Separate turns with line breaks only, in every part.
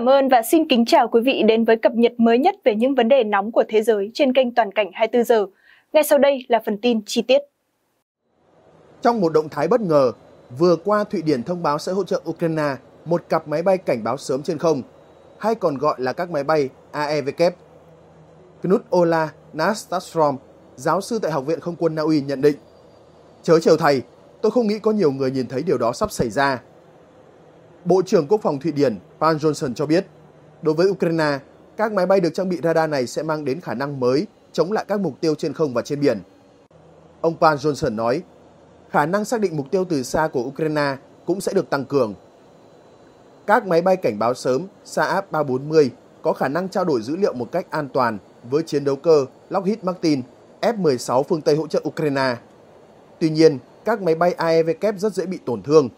cảm ơn và xin kính chào quý vị đến với cập nhật mới nhất về những vấn đề nóng của thế giới trên kênh Toàn cảnh 24 giờ. Ngay sau đây là phần tin chi tiết.
Trong một động thái bất ngờ, vừa qua Thụy Điển thông báo sẽ hỗ trợ Ukraine một cặp máy bay cảnh báo sớm trên không, hay còn gọi là các máy bay AEW. Knut Ola Nastastrom, giáo sư tại Học viện Không quân Na Uy nhận định Chớ chiều thầy, tôi không nghĩ có nhiều người nhìn thấy điều đó sắp xảy ra Bộ trưởng Quốc phòng Thụy Điển Pan Johnson cho biết, đối với Ukraine, các máy bay được trang bị radar này sẽ mang đến khả năng mới chống lại các mục tiêu trên không và trên biển. Ông Pan Johnson nói, khả năng xác định mục tiêu từ xa của Ukraine cũng sẽ được tăng cường. Các máy bay cảnh báo sớm Saab 340 có khả năng trao đổi dữ liệu một cách an toàn với chiến đấu cơ Lockheed Martin F-16 phương Tây hỗ trợ Ukraine. Tuy nhiên, các máy bay AEW rất dễ bị tổn thương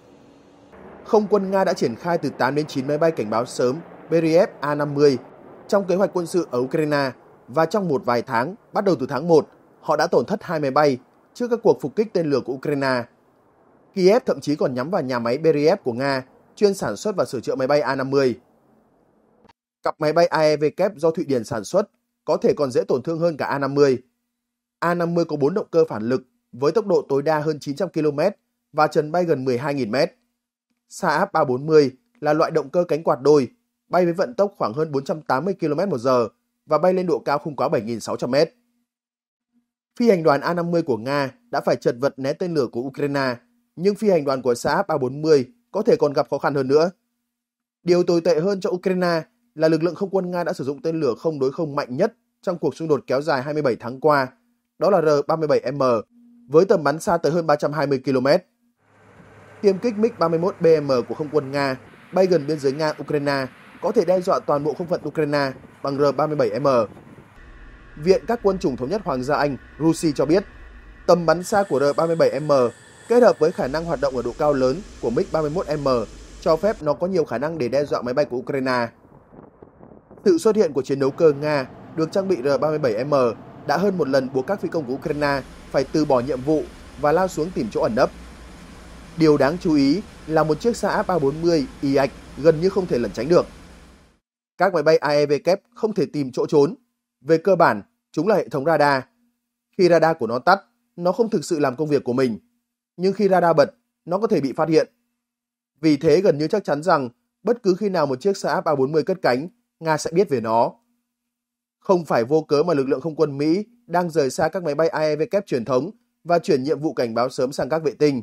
không quân Nga đã triển khai từ 8 đến 9 máy bay cảnh báo sớm Beriev A-50 trong kế hoạch quân sự ở Ukraine và trong một vài tháng, bắt đầu từ tháng 1, họ đã tổn thất hai máy bay trước các cuộc phục kích tên lửa của Ukraine. Kiev thậm chí còn nhắm vào nhà máy Beriev của Nga chuyên sản xuất và sửa chữa máy bay A-50. Cặp máy bay AEW do Thụy Điển sản xuất có thể còn dễ tổn thương hơn cả A-50. A-50 có 4 động cơ phản lực với tốc độ tối đa hơn 900 km và trần bay gần 12.000 mét. Saab 340 là loại động cơ cánh quạt đôi, bay với vận tốc khoảng hơn 480 km/h và bay lên độ cao không quá 7.600m. Phi hành đoàn A-50 của Nga đã phải chật vật né tên lửa của Ukraine, nhưng phi hành đoàn của Saab 340 có thể còn gặp khó khăn hơn nữa. Điều tồi tệ hơn cho Ukraine là lực lượng không quân Nga đã sử dụng tên lửa không đối không mạnh nhất trong cuộc xung đột kéo dài 27 tháng qua, đó là R-37M, với tầm bắn xa tới hơn 320 km tiêm kích MiG-31BM của không quân Nga bay gần biên giới Nga-Ukraine có thể đe dọa toàn bộ không phận Ukraine bằng R-37M. Viện các quân chủng thống nhất Hoàng gia Anh, Rusi cho biết, tầm bắn xa của R-37M kết hợp với khả năng hoạt động ở độ cao lớn của MiG-31M cho phép nó có nhiều khả năng để đe dọa máy bay của Ukraine. Sự xuất hiện của chiến đấu cơ Nga được trang bị R-37M đã hơn một lần buộc các phi công của Ukraine phải từ bỏ nhiệm vụ và lao xuống tìm chỗ ẩn nấp. Điều đáng chú ý là một chiếc Saab A40 y ạch gần như không thể lẩn tránh được. Các máy bay AEW không thể tìm chỗ trốn. Về cơ bản, chúng là hệ thống radar. Khi radar của nó tắt, nó không thực sự làm công việc của mình. Nhưng khi radar bật, nó có thể bị phát hiện. Vì thế gần như chắc chắn rằng bất cứ khi nào một chiếc Saab A40 cất cánh, Nga sẽ biết về nó. Không phải vô cớ mà lực lượng không quân Mỹ đang rời xa các máy bay AEW truyền thống và chuyển nhiệm vụ cảnh báo sớm sang các vệ tinh.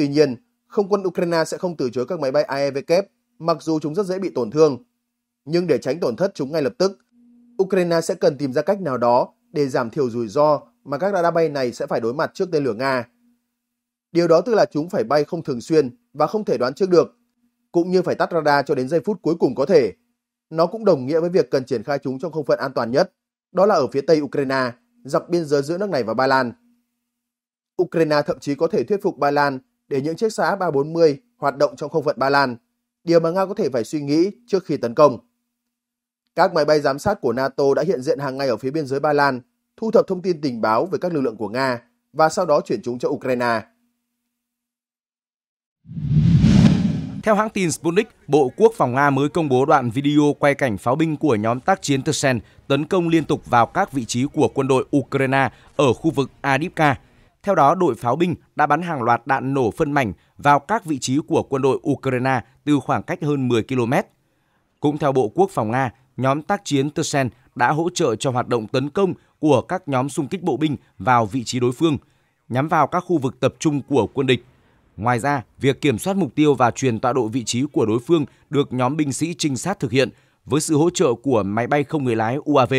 Tuy nhiên, không quân Ukraine sẽ không từ chối các máy bay AEVK mặc dù chúng rất dễ bị tổn thương. Nhưng để tránh tổn thất chúng ngay lập tức, Ukraine sẽ cần tìm ra cách nào đó để giảm thiểu rủi ro mà các radar bay này sẽ phải đối mặt trước tên lửa Nga. Điều đó tức là chúng phải bay không thường xuyên và không thể đoán trước được, cũng như phải tắt radar cho đến giây phút cuối cùng có thể. Nó cũng đồng nghĩa với việc cần triển khai chúng trong không phận an toàn nhất, đó là ở phía tây Ukraine, dọc biên giới giữa nước này và Ba Lan. Ukraine thậm chí có thể thuyết phục Ba Lan để những chiếc xã 340 hoạt động trong không phận Ba Lan, điều mà Nga có thể phải suy nghĩ trước khi tấn công. Các máy bay giám sát của NATO đã hiện diện hàng ngày ở phía biên giới Ba Lan, thu thập thông tin tình báo về các lực lượng của Nga và sau đó chuyển chúng cho Ukraine.
Theo hãng tin Sputnik, Bộ Quốc phòng Nga mới công bố đoạn video quay cảnh pháo binh của nhóm tác chiến Tersen tấn công liên tục vào các vị trí của quân đội Ukraine ở khu vực Adivka, theo đó, đội pháo binh đã bắn hàng loạt đạn nổ phân mảnh vào các vị trí của quân đội Ukraine từ khoảng cách hơn 10 km. Cũng theo Bộ Quốc phòng Nga, nhóm tác chiến Tersen đã hỗ trợ cho hoạt động tấn công của các nhóm xung kích bộ binh vào vị trí đối phương, nhắm vào các khu vực tập trung của quân địch. Ngoài ra, việc kiểm soát mục tiêu và truyền tọa độ vị trí của đối phương được nhóm binh sĩ trinh sát thực hiện với sự hỗ trợ của máy bay không người lái UAV.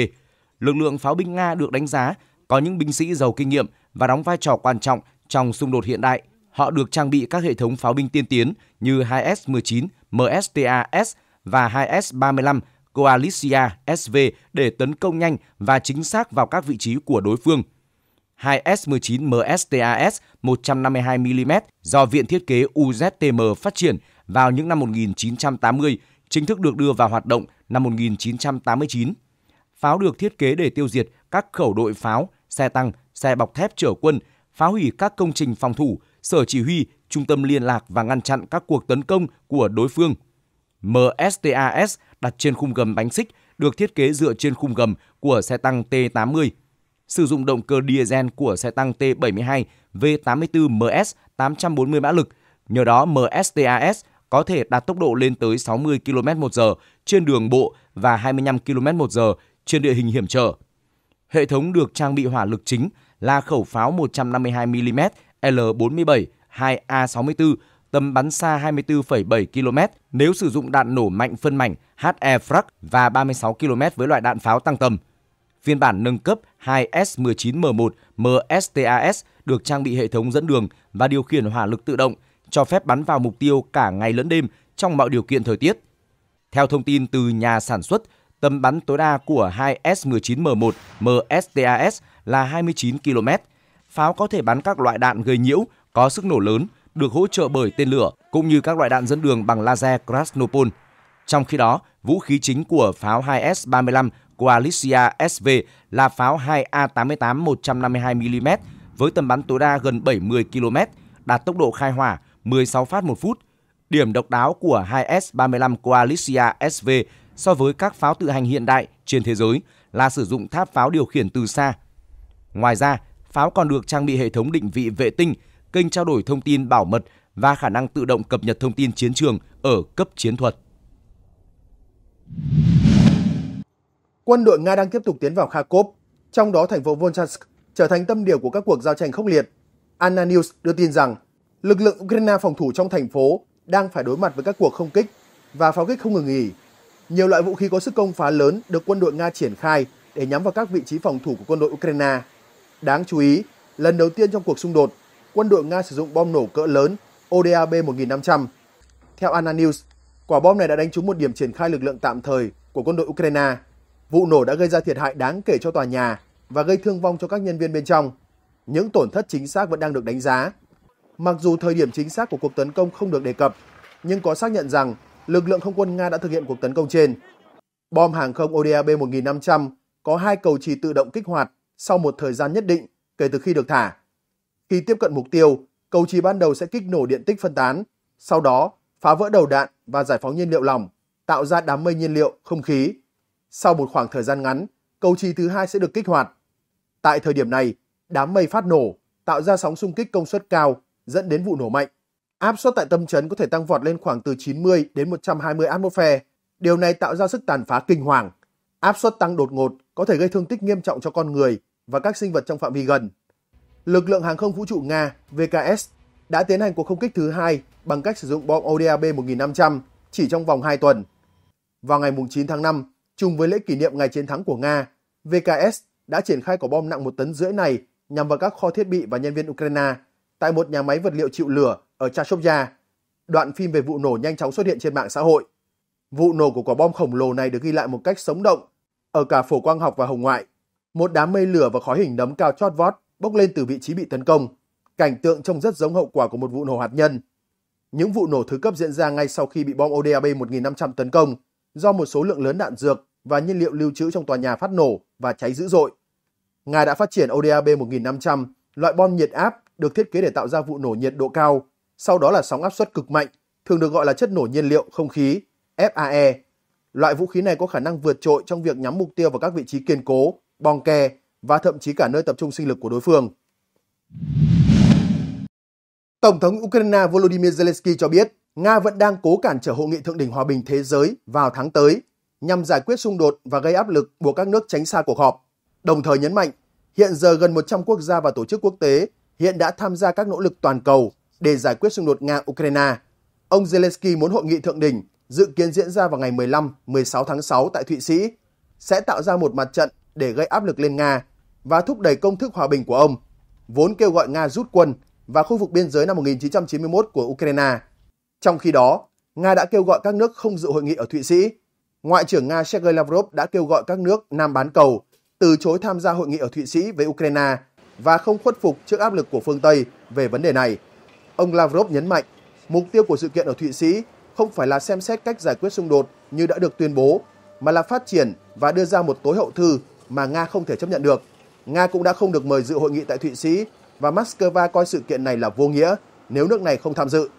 Lực lượng pháo binh Nga được đánh giá có những binh sĩ giàu kinh nghiệm và đóng vai trò quan trọng trong xung đột hiện đại. Họ được trang bị các hệ thống pháo binh tiên tiến như 2S-19, MSTA-S và 2S-35 Coalicia SV để tấn công nhanh và chính xác vào các vị trí của đối phương. 2S-19 MSTAS 152mm do Viện Thiết kế UZTM phát triển vào những năm 1980, chính thức được đưa vào hoạt động năm 1989. Pháo được thiết kế để tiêu diệt các khẩu đội pháo xe tăng, xe bọc thép chở quân, phá hủy các công trình phòng thủ, sở chỉ huy, trung tâm liên lạc và ngăn chặn các cuộc tấn công của đối phương. MSTAS đặt trên khung gầm bánh xích được thiết kế dựa trên khung gầm của xe tăng T-80. Sử dụng động cơ diesel của xe tăng T-72 V-84MS 840 mã lực, nhờ đó MSTAS có thể đạt tốc độ lên tới 60 km/h trên đường bộ và 25 km/h trên địa hình hiểm trở. Hệ thống được trang bị hỏa lực chính là khẩu pháo 152mm L47 2A64, tầm bắn xa 24,7 km nếu sử dụng đạn nổ mạnh phân mảnh HE Frag và 36 km với loại đạn pháo tăng tầm. Phiên bản nâng cấp 2S19M1 MSTAS được trang bị hệ thống dẫn đường và điều khiển hỏa lực tự động, cho phép bắn vào mục tiêu cả ngày lẫn đêm trong mọi điều kiện thời tiết. Theo thông tin từ nhà sản xuất, Tầm bắn tối đa của 2 S-19M1 MSTAS là 29 km. Pháo có thể bắn các loại đạn gây nhiễu, có sức nổ lớn, được hỗ trợ bởi tên lửa cũng như các loại đạn dẫn đường bằng laser Krasnopol. Trong khi đó, vũ khí chính của pháo 2S-35 Koalicia SV là pháo 2A88 152mm với tầm bắn tối đa gần 70 km, đạt tốc độ khai hỏa 16 phát một phút. Điểm độc đáo của 2S-35 Koalicia SV so với các pháo tự hành hiện đại trên thế giới là sử dụng tháp pháo điều khiển từ xa. Ngoài ra, pháo còn được trang bị hệ thống định vị vệ tinh, kênh trao đổi thông tin bảo mật và khả năng tự động cập nhật thông tin chiến trường ở cấp chiến thuật.
Quân đội Nga đang tiếp tục tiến vào Kharkov, trong đó thành phố Volchansk trở thành tâm điểm của các cuộc giao tranh khốc liệt. Anna News đưa tin rằng lực lượng Ukraine phòng thủ trong thành phố đang phải đối mặt với các cuộc không kích và pháo kích không ngừng nghỉ nhiều loại vũ khí có sức công phá lớn được quân đội Nga triển khai để nhắm vào các vị trí phòng thủ của quân đội Ukraine. Đáng chú ý, lần đầu tiên trong cuộc xung đột, quân đội Nga sử dụng bom nổ cỡ lớn ODAB 1500. Theo Anna News, quả bom này đã đánh trúng một điểm triển khai lực lượng tạm thời của quân đội Ukraine. Vụ nổ đã gây ra thiệt hại đáng kể cho tòa nhà và gây thương vong cho các nhân viên bên trong. Những tổn thất chính xác vẫn đang được đánh giá. Mặc dù thời điểm chính xác của cuộc tấn công không được đề cập, nhưng có xác nhận rằng lực lượng không quân Nga đã thực hiện cuộc tấn công trên. Bom hàng không ODAB 1500 có hai cầu trì tự động kích hoạt sau một thời gian nhất định kể từ khi được thả. Khi tiếp cận mục tiêu, cầu trì ban đầu sẽ kích nổ điện tích phân tán, sau đó phá vỡ đầu đạn và giải phóng nhiên liệu lỏng, tạo ra đám mây nhiên liệu, không khí. Sau một khoảng thời gian ngắn, cầu trì thứ hai sẽ được kích hoạt. Tại thời điểm này, đám mây phát nổ, tạo ra sóng xung kích công suất cao, dẫn đến vụ nổ mạnh. Áp suất tại tâm chấn có thể tăng vọt lên khoảng từ 90 đến 120 atmosphere. Điều này tạo ra sức tàn phá kinh hoàng. Áp suất tăng đột ngột có thể gây thương tích nghiêm trọng cho con người và các sinh vật trong phạm vi gần. Lực lượng hàng không vũ trụ Nga VKS đã tiến hành cuộc không kích thứ hai bằng cách sử dụng bom ODAB 1500 chỉ trong vòng 2 tuần. Vào ngày 9 tháng 5, trùng với lễ kỷ niệm ngày chiến thắng của Nga, VKS đã triển khai quả bom nặng một tấn rưỡi này nhằm vào các kho thiết bị và nhân viên Ukraine tại một nhà máy vật liệu chịu lửa ở Chashovya. Đoạn phim về vụ nổ nhanh chóng xuất hiện trên mạng xã hội. Vụ nổ của quả bom khổng lồ này được ghi lại một cách sống động ở cả phổ quang học và hồng ngoại. Một đám mây lửa và khói hình nấm cao chót vót bốc lên từ vị trí bị tấn công. Cảnh tượng trông rất giống hậu quả của một vụ nổ hạt nhân. Những vụ nổ thứ cấp diễn ra ngay sau khi bị bom ODAB 1500 tấn công do một số lượng lớn đạn dược và nhiên liệu lưu trữ trong tòa nhà phát nổ và cháy dữ dội. Nga đã phát triển ODAB 1500, loại bom nhiệt áp được thiết kế để tạo ra vụ nổ nhiệt độ cao sau đó là sóng áp suất cực mạnh, thường được gọi là chất nổ nhiên liệu không khí, FAE. Loại vũ khí này có khả năng vượt trội trong việc nhắm mục tiêu vào các vị trí kiên cố, bong ke và thậm chí cả nơi tập trung sinh lực của đối phương. Tổng thống Ukraine Volodymyr Zelensky cho biết Nga vẫn đang cố cản trở hội nghị thượng đỉnh hòa bình thế giới vào tháng tới nhằm giải quyết xung đột và gây áp lực buộc các nước tránh xa cuộc họp, đồng thời nhấn mạnh hiện giờ gần 100 quốc gia và tổ chức quốc tế hiện đã tham gia các nỗ lực toàn cầu để giải quyết xung đột Nga-Ukraine. Ông Zelensky muốn hội nghị thượng đỉnh dự kiến diễn ra vào ngày 15-16 tháng 6 tại Thụy Sĩ sẽ tạo ra một mặt trận để gây áp lực lên Nga và thúc đẩy công thức hòa bình của ông, vốn kêu gọi Nga rút quân và khu vực biên giới năm 1991 của Ukraine. Trong khi đó, Nga đã kêu gọi các nước không dự hội nghị ở Thụy Sĩ. Ngoại trưởng Nga Sergei Lavrov đã kêu gọi các nước Nam bán cầu từ chối tham gia hội nghị ở Thụy Sĩ với Ukraine và không khuất phục trước áp lực của phương Tây về vấn đề này. Ông Lavrov nhấn mạnh, mục tiêu của sự kiện ở Thụy Sĩ không phải là xem xét cách giải quyết xung đột như đã được tuyên bố, mà là phát triển và đưa ra một tối hậu thư mà Nga không thể chấp nhận được. Nga cũng đã không được mời dự hội nghị tại Thụy Sĩ và Moscow coi sự kiện này là vô nghĩa nếu nước này không tham dự.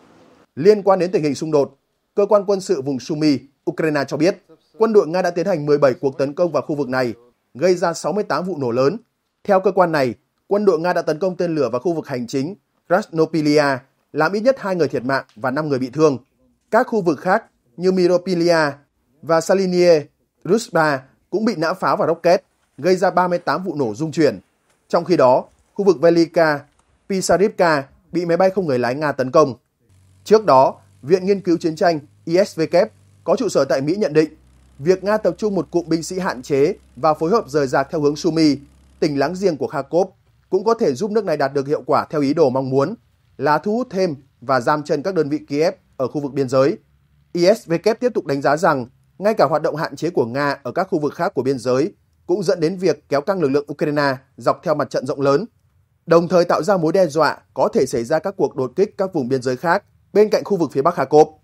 Liên quan đến tình hình xung đột, cơ quan quân sự vùng Sumy, Ukraine cho biết quân đội Nga đã tiến hành 17 cuộc tấn công vào khu vực này, gây ra 68 vụ nổ lớn. Theo cơ quan này, quân đội Nga đã tấn công tên lửa vào khu vực hành chính Krasnopilia, làm ít nhất 2 người thiệt mạng và 5 người bị thương. Các khu vực khác như Miropilia và Salinie, Rusba cũng bị nã pháo và rocket, gây ra 38 vụ nổ rung chuyển. Trong khi đó, khu vực Velika, Pisarivka bị máy bay không người lái Nga tấn công. Trước đó, Viện Nghiên cứu Chiến tranh ISVK có trụ sở tại Mỹ nhận định việc Nga tập trung một cụm binh sĩ hạn chế và phối hợp rời rạc theo hướng Sumy, tỉnh láng giềng của Kharkov cũng có thể giúp nước này đạt được hiệu quả theo ý đồ mong muốn là thu hút thêm và giam chân các đơn vị Kiev ở khu vực biên giới. ISW tiếp tục đánh giá rằng ngay cả hoạt động hạn chế của Nga ở các khu vực khác của biên giới cũng dẫn đến việc kéo căng lực lượng Ukraine dọc theo mặt trận rộng lớn, đồng thời tạo ra mối đe dọa có thể xảy ra các cuộc đột kích các vùng biên giới khác bên cạnh khu vực phía Bắc Kharkov.